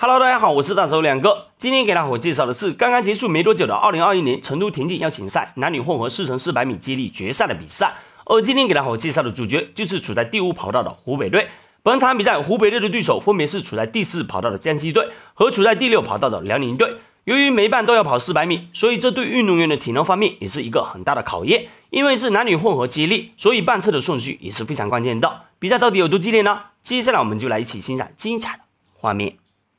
Hello，大家好，我是大手两哥。今天给大伙介绍的是刚刚结束没多久的二零二一年成都田径邀请赛男女混合四乘四百米接力决赛的比赛。而今天给大伙介绍的主角就是处在第五跑道的湖北队。本场比赛，湖北队的对手分别是处在第四跑道的江西队和处在第六跑道的辽宁队。由于每半都要跑四百米，所以这对运动员的体能方面也是一个很大的考验。因为是男女混合接力，所以半次的顺序也是非常关键的。比赛到底有多激烈呢？接下来我们就来一起欣赏精彩的画面。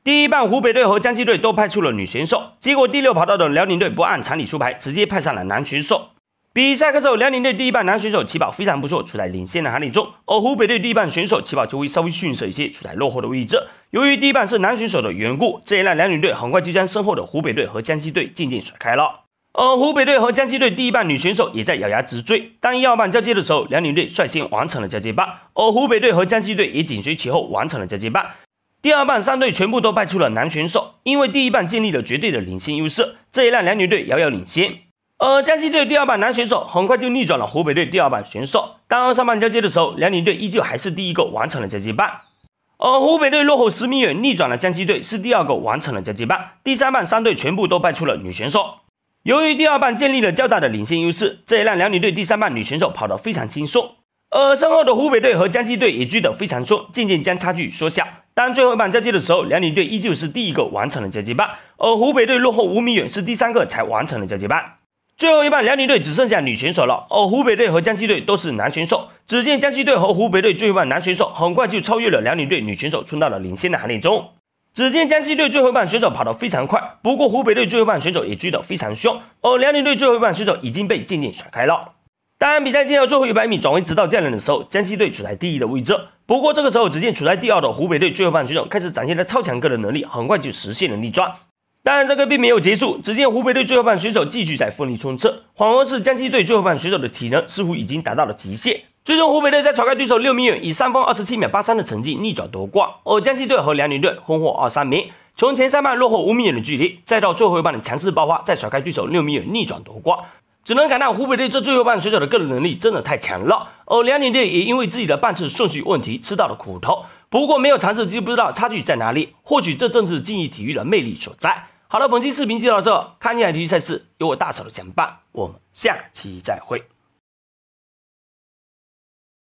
第一棒湖北队和江西队都派出了女选手，结果第六跑道的辽宁队不按常理出牌，直接派上了男选手。比赛开始，辽宁队第一棒男选手起跑非常不错，处在领先的行列中，而湖北队第一棒选手起跑就会稍微逊色一些，处在落后的位置。由于第一棒是男选手的缘故，这也让辽宁队很快就将身后的湖北队和江西队渐渐甩开了。而湖北队和江西队第一棒女选手也在咬牙直追。当一号棒交接的时候，辽宁队率先完成了交接棒，而湖北队和江西队也紧随其后完成了交接棒。第二半三队全部都派出了男选手，因为第一半建立了绝对的领先优势，这也让两女队遥遥领先。而江西队第二半男选手很快就逆转了湖北队第二半选手。当上半交接的时候，两女队依旧还是第一个完成了交接棒，而湖北队落后十米远逆转了江西队是第二个完成了交接棒。第三半三队全部都派出了女选手，由于第二半建立了较大的领先优势，这也让两女队第三半女选手跑得非常轻松，而身后的湖北队和江西队也追得非常松，渐渐将差距缩小。当最后一棒交接的时候，辽宁队依旧是第一个完成了交接棒，而湖北队落后五米远，是第三个才完成了交接棒。最后一棒，辽宁队只剩下女选手了，而湖北队和江西队都是男选手。只见江西队和湖北队最后一棒男选手很快就超越了辽宁队女选手，冲到了领先的行列中。只见江西队最后一棒选手跑得非常快，不过湖北队最后一棒选手也追得非常凶，而辽宁队最后一棒选手已经被渐渐甩开了。当比赛进入最后一百米，转为直道降临的时候，江西队处在第一的位置。不过这个时候，只见处在第二的湖北队最后半选手开始展现了超强个人能力，很快就实现了逆转。当然，这个并没有结束，只见湖北队最后半选手继续在奋力冲刺，反而是江西队最后半选手的体能似乎已经达到了极限。最终，湖北队在甩开对手六米远，以三分二十七秒八三的成绩逆转夺冠。而江西队和辽宁队分获二三名，从前三半落后五米远的距离，再到最后一半的强势爆发，再甩开对手六米远逆转夺冠。只能感叹湖北队这最后半选手的个人能力真的太强了，而辽宁队也因为自己的办事顺序问题吃到了苦头。不过没有尝试，就不知道差距在哪里。或许这正是竞技体育的魅力所在。好了，本期视频就到这，看精彩体育赛事，有我大嫂的相伴，我们下期再会。